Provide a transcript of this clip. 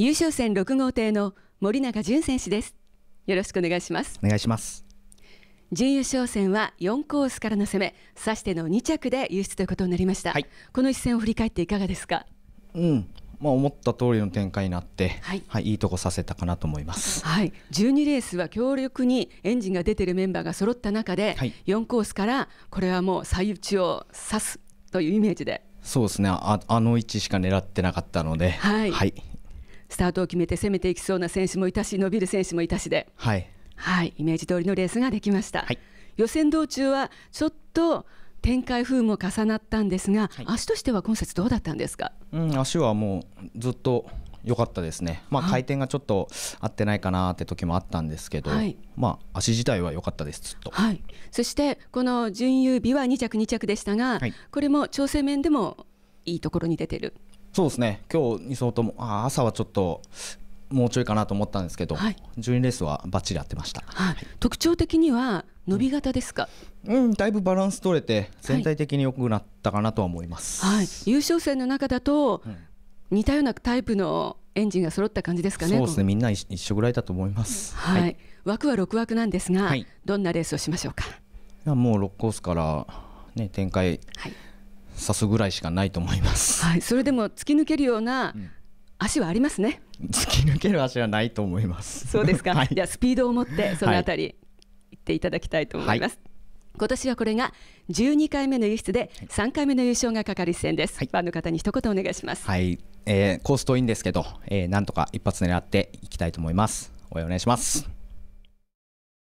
優勝戦六号艇の森永純選手ですよろしくお願いしますお願いします準優勝戦は四コースからの攻め指しての二着で輸出ということになりました、はい、この一戦を振り返っていかがですかうんまあ、思った通りの展開になって、はい、はい、いいとこさせたかなと思います。はい、十二レースは強力にエンジンが出てるメンバーが揃った中で、はい、コースからこれはもう最打ちを指すというイメージで。そうですね。あ、あの位置しか狙ってなかったので、はい、はい、スタートを決めて攻めていきそうな選手もいたし伸びる選手もいたしで、はい、はい、イメージ通りのレースができました、はい、予選道中はちょっと展開風も重なったんですが、はい、足としては今節どうだったんですか、うん、足はもうずっと良かったですね、まあ、回転がちょっと合ってないかなって時もあったんですけど、はい、まあ、足自体は良かったです、はい、そしてこの準優日は2着、2着でしたが、はい、これも調整面でもいいところに出てる。そうですね今日2走ともあ朝はちょっともうちょいかなと思ったんですけど、はい、12レースはバッチリ合ってました、はいはい、特徴的には伸び型ですか、うん、うん、だいぶバランス取れて全体的に良くなったかなとは思います、はい、優勝戦の中だと、似たようなタイプのエンジンが揃った感じですかねそうですねみんな一緒ぐらいだと思います、うん、はい、枠は6枠なんですが、どんなレースをしましょうかいやもう6コースからね展開、はい刺すぐらいしかないと思います。はい、それでも突き抜けるような足はありますね。うん、突き抜ける足はないと思います。そうですか。はい、じゃあスピードを持ってそのあたり行っていただきたいと思います。はい、今年はこれが12回目の輸出で3回目の優勝がかかる戦です、はい、ファンの方に一言お願いします、はいえー、コース遠いんですけど、えー、なんとか一発狙っていきたいと思います応援お願いします